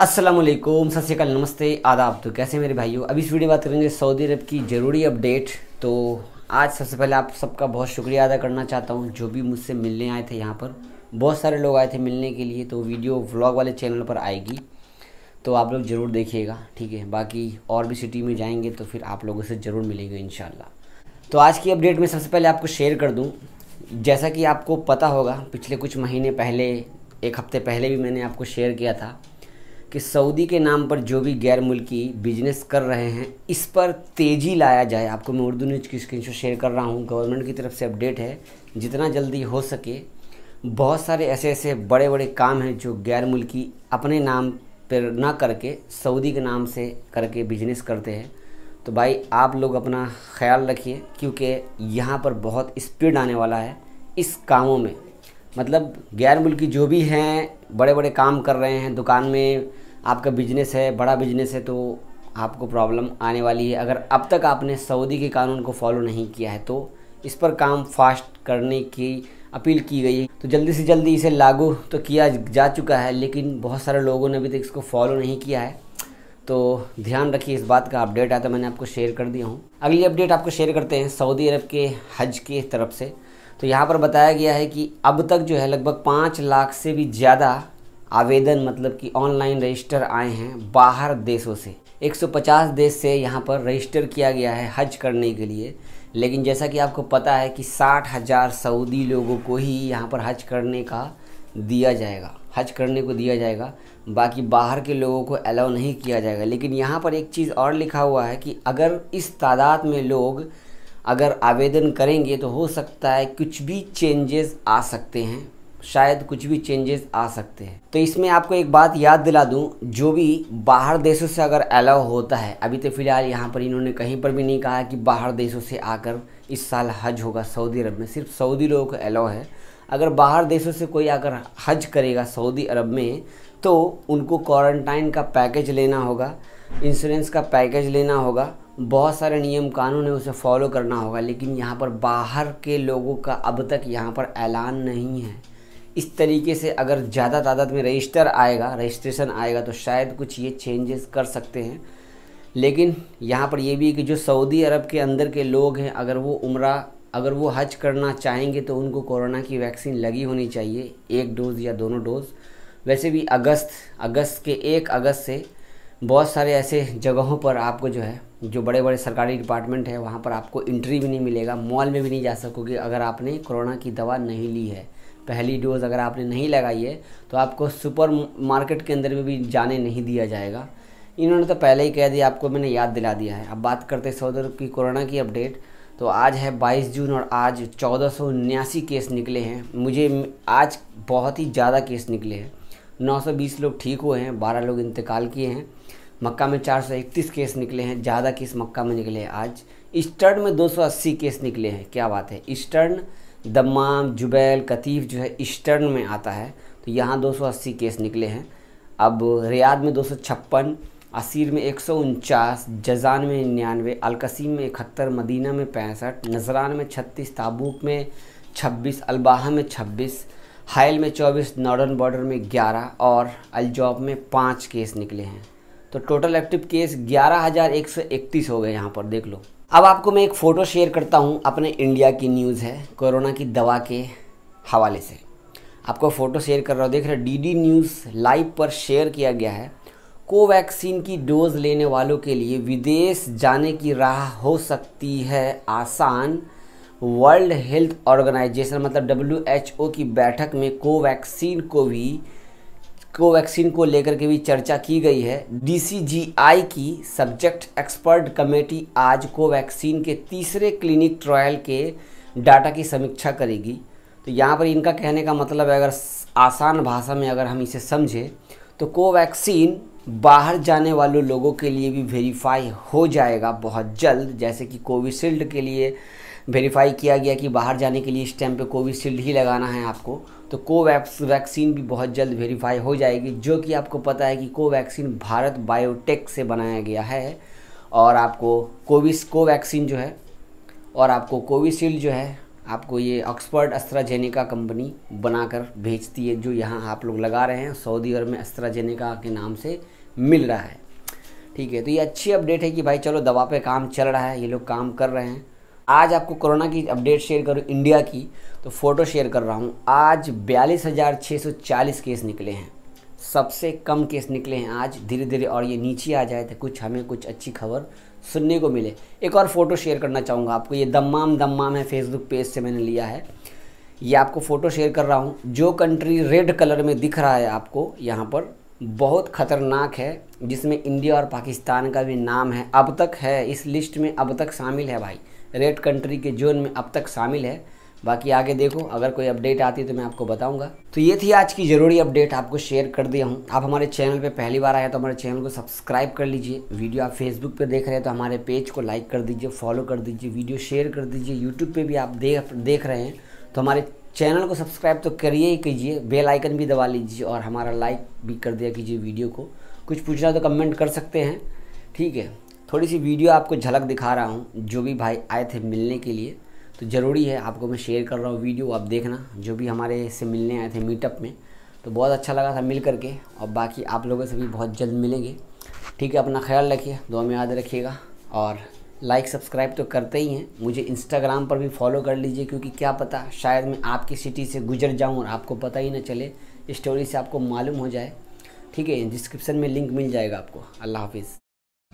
असलम सत नमस्ते आदाब तो कैसे मेरे भाइयों अभी इस वीडियो बात करेंगे सऊदी अरब की ज़रूरी अपडेट तो आज सबसे पहले आप सबका बहुत शुक्रिया अदा करना चाहता हूँ जो भी मुझसे मिलने आए थे यहाँ पर बहुत सारे लोग आए थे मिलने के लिए तो वीडियो व्लॉग वाले चैनल पर आएगी तो आप लोग ज़रूर देखिएगा ठीक है बाकी और भी सिटी में जाएंगे तो फिर आप लोगों से ज़रूर मिलेंगे इन तो आज की अपडेट में सबसे पहले आपको शेयर कर दूँ जैसा कि आपको पता होगा पिछले कुछ महीने पहले एक हफ्ते पहले भी मैंने आपको शेयर किया था कि सऊदी के नाम पर जो भी गैर मुल्की बिजनेस कर रहे हैं इस पर तेज़ी लाया जाए आपको मैं उर्दू न्यूज की स्क्रीन शेयर कर रहा हूँ गवर्नमेंट की तरफ से अपडेट है जितना जल्दी हो सके बहुत सारे ऐसे ऐसे बड़े बड़े काम हैं जो गैर मुल्की अपने नाम पर ना करके सऊदी के नाम से करके बिजनेस करते हैं तो भाई आप लोग अपना ख्याल रखिए क्योंकि यहाँ पर बहुत स्पीड आने वाला है इस कामों में मतलब गैर मुल्की जो भी हैं बड़े बड़े काम कर रहे हैं दुकान में आपका बिजनेस है बड़ा बिजनेस है तो आपको प्रॉब्लम आने वाली है अगर अब तक आपने सऊदी के कानून को फॉलो नहीं किया है तो इस पर काम फास्ट करने की अपील की गई तो जल्दी से जल्दी इसे लागू तो किया जा चुका है लेकिन बहुत सारे लोगों ने अभी तक इसको फॉलो नहीं किया है तो ध्यान रखिए इस बात का अपडेट आया तो मैंने आपको शेयर कर दिया हूँ अगली अपडेट आपको शेयर करते हैं सऊदी अरब के हज के तरफ से तो यहाँ पर बताया गया है कि अब तक जो है लगभग पाँच लाख से भी ज़्यादा आवेदन मतलब कि ऑनलाइन रजिस्टर आए हैं बाहर देशों से 150 देश से यहाँ पर रजिस्टर किया गया है हज करने के लिए लेकिन जैसा कि आपको पता है कि साठ हज़ार सऊदी लोगों को ही यहाँ पर हज करने का दिया जाएगा हज करने को दिया जाएगा बाकी बाहर के लोगों को अलाउ नहीं किया जाएगा लेकिन यहाँ पर एक चीज़ और लिखा हुआ है कि अगर इस तादाद में लोग अगर आवेदन करेंगे तो हो सकता है कुछ भी चेंजेस आ सकते हैं शायद कुछ भी चेंजेस आ सकते हैं तो इसमें आपको एक बात याद दिला दूं जो भी बाहर देशों से अगर अलाउ होता है अभी तो फ़िलहाल यहाँ पर इन्होंने कहीं पर भी नहीं कहा कि बाहर देशों से आकर इस साल हज होगा सऊदी अरब में सिर्फ सऊदी लोगों को अलाउ है अगर बाहर देशों से कोई आकर हज करेगा सऊदी अरब में तो उनको क्वारंटाइन का पैकेज लेना होगा इंश्योरेंस का पैकेज लेना होगा बहुत सारे नियम कानून है उसे फॉलो करना होगा लेकिन यहाँ पर बाहर के लोगों का अब तक यहाँ पर ऐलान नहीं है इस तरीके से अगर ज़्यादा तादाद में रजिस्टर आएगा रजिस्ट्रेशन आएगा तो शायद कुछ ये चेंजेस कर सकते हैं लेकिन यहाँ पर ये भी है कि जो सऊदी अरब के अंदर के लोग हैं अगर वो उम्र अगर वो हज करना चाहेंगे तो उनको कोरोना की वैक्सीन लगी होनी चाहिए एक डोज़ या दोनों डोज़ वैसे भी अगस्त अगस्त के एक अगस्त से बहुत सारे ऐसे जगहों पर आपको जो है जो बड़े बड़े सरकारी डिपार्टमेंट है वहाँ पर आपको इंट्री भी नहीं मिलेगा मॉल में भी नहीं जा सकोगे अगर आपने कोरोना की दवा नहीं ली है पहली डोज़ अगर आपने नहीं लगाई है तो आपको सुपर मार्केट के अंदर में भी जाने नहीं दिया जाएगा इन्होंने तो पहले ही कह दिया आपको मैंने याद दिला दिया है अब बात करते सौदर की कोरोना की अपडेट तो आज है 22 जून और आज चौदह केस निकले हैं मुझे आज बहुत ही ज़्यादा केस निकले हैं 920 लोग ठीक हुए हैं 12 लोग इंतकाल किए हैं मक्का में 431 केस निकले हैं ज़्यादा केस मक्का में निकले हैं आज ईस्टर्न में 280 केस निकले हैं क्या बात है ईस्टर्न दमाम जुबैल कतीफ़ जो है ईस्टर्न में आता है तो यहाँ 280 केस निकले हैं अब रियाद में दो असीर में एक जजान में निन्यानवे अलकसीम में इकहत्तर मदीना में पैंसठ नजरान में छत्तीस ताबूक में छब्बीस अलबाह में छब्बीस हाइल में 24 नॉर्दर्न बॉर्डर में 11 और अलजॉब में पाँच केस निकले हैं तो टोटल एक्टिव केस ग्यारह हज़ार एक सौ इकतीस हो गए यहाँ पर देख लो अब आपको मैं एक फ़ोटो शेयर करता हूँ अपने इंडिया की न्यूज़ है कोरोना की दवा के हवाले से आपको फ़ोटो शेयर कर रहा हूँ देख रहे डी न्यूज़ लाइव पर शेयर किया गया है कोवैक्सीन की डोज लेने वालों के लिए विदेश जाने की राह हो सकती है आसान वर्ल्ड हेल्थ ऑर्गेनाइजेशन मतलब डब्ल्यू की बैठक में कोवैक्सीन को भी कोवैक्सीन को लेकर के भी चर्चा की गई है डी की सब्जेक्ट एक्सपर्ट कमेटी आज कोवैक्सीन के तीसरे क्लिनिक ट्रायल के डाटा की समीक्षा करेगी तो यहाँ पर इनका कहने का मतलब है अगर आसान भाषा में अगर हम इसे समझें तो कोवैक्सीन बाहर जाने वाले लोगों के लिए भी वेरीफाई हो जाएगा बहुत जल्द जैसे कि कोविशील्ड के लिए वेरीफाई किया गया कि बाहर जाने के लिए इस टाइम पे कोविशील्ड ही लगाना है आपको तो कोवैक्स वैक्सीन भी बहुत जल्द वेरीफाई हो जाएगी जो कि आपको पता है कि कोवैक्सीन भारत बायोटेक से बनाया गया है और आपको कोविस कोवैक्सीन जो है और आपको कोविशील्ड जो है आपको ये ऑक्सफर्ड अस्त्राजेनेका कंपनी बनाकर भेजती है जो यहाँ आप लोग लगा रहे हैं सऊदी अरब में अस्त्राजेनेका के नाम से मिल रहा है ठीक है तो ये अच्छी अपडेट है कि भाई चलो दवा पे काम चल रहा है ये लोग काम कर रहे हैं आज आपको कोरोना की अपडेट शेयर करूँ इंडिया की तो फ़ोटो शेयर कर रहा हूँ आज बयालीस हज़ार छः सौ चालीस केस निकले हैं सबसे कम केस निकले हैं आज धीरे धीरे और ये नीचे आ जाए तो कुछ हमें कुछ अच्छी खबर सुनने को मिले एक और फ़ोटो शेयर करना चाहूँगा आपको ये दम्माम दम्माम है फेसबुक पेज से मैंने लिया है ये आपको फ़ोटो शेयर कर रहा हूँ जो कंट्री रेड कलर में दिख रहा है आपको यहाँ पर बहुत ख़तरनाक है जिसमें इंडिया और पाकिस्तान का भी नाम है अब तक है इस लिस्ट में अब तक शामिल है भाई रेड कंट्री के जोन में अब तक शामिल है बाकी आगे देखो अगर कोई अपडेट आती है तो मैं आपको बताऊंगा तो ये थी आज की ज़रूरी अपडेट आपको शेयर कर दिया हूँ आप हमारे चैनल पे पहली बार आए तो हमारे चैनल को सब्सक्राइब कर लीजिए वीडियो आप फेसबुक पे देख रहे हैं तो हमारे पेज को लाइक कर दीजिए फॉलो कर दीजिए वीडियो शेयर कर दीजिए यूट्यूब पर भी आप देख देख रहे हैं तो हमारे चैनल को सब्सक्राइब तो करिए ही कीजिए बेलाइकन भी दबा लीजिए और हमारा लाइक भी कर दिया कीजिए वीडियो को कुछ पूछना तो कमेंट कर सकते हैं ठीक है थोड़ी सी वीडियो आपको झलक दिखा रहा हूँ जो भी भाई आए थे मिलने के लिए तो ज़रूरी है आपको मैं शेयर कर रहा हूँ वीडियो आप देखना जो भी हमारे से मिलने आए थे मीटअप में तो बहुत अच्छा लगा था मिल करके और बाकी आप लोगों से भी बहुत जल्द मिलेंगे ठीक है अपना ख्याल रखिए दो में याद रखिएगा और लाइक सब्सक्राइब तो करते ही हैं मुझे इंस्टाग्राम पर भी फॉलो कर लीजिए क्योंकि क्या पता शायद मैं आपकी सिटी से गुजर जाऊं और आपको पता ही ना चले स्टोरी से आपको मालूम हो जाए ठीक है डिस्क्रिप्शन में लिंक मिल जाएगा आपको अल्लाह हाफिज़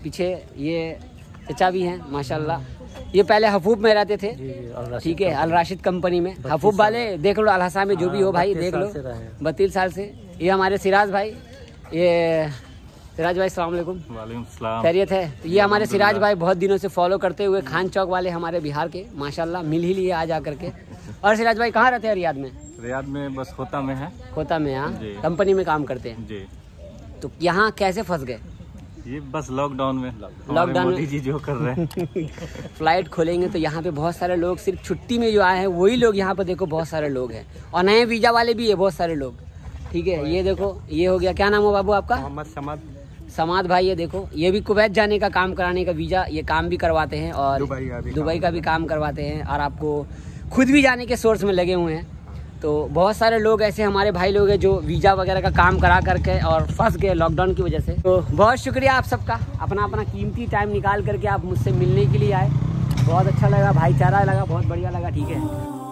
पीछे ये चचा भी हैं माशाल्लाह ये पहले हफूब में रहते थे ठीक है अल राशिद कंपनी में हफूब वाले देख लो अलहसा में जो भी हो हाँ, भाई देख लो बत्तीस साल से ये हमारे सिराज भाई ये सिराज भाई सलामकुम खैरियत है ये हमारे सिराज भाई बहुत दिनों से फॉलो करते हुए खान चौक वाले हमारे बिहार के माशाल्लाह मिल ही लिए आ जा करके और सिराज भाई कहाँ रहते हैं रियाद में रियाद में बस खोता में है खोता में यहाँ कंपनी में काम करते हैं जी तो यहाँ कैसे फंस गए ये बस लॉकडाउन में लॉकडाउन मोदी जी जो कर रहे हैं फ्लाइट खोलेंगे तो यहाँ पे बहुत सारे लोग सिर्फ छुट्टी में जो आए हैं वही लोग यहाँ पे देखो बहुत सारे लोग हैं और नए वीजा वाले भी है बहुत सारे लोग ठीक है ये देखो ये हो गया क्या नाम हो बाबू आपका मोहम्मद समाद समाद भाई ये देखो ये भी कुवैत जाने का काम कराने का वीजा ये काम भी करवाते हैं और दुबई का भी काम करवाते हैं और आपको खुद भी जाने के सोर्स में लगे हुए हैं तो बहुत सारे लोग ऐसे हमारे भाई लोग हैं जो वीज़ा वगैरह का काम करा करके और फंस गए लॉकडाउन की वजह से तो बहुत शुक्रिया आप सबका अपना अपना कीमती टाइम निकाल करके आप मुझसे मिलने के लिए आए बहुत अच्छा लगा भाईचारा लगा बहुत बढ़िया लगा ठीक है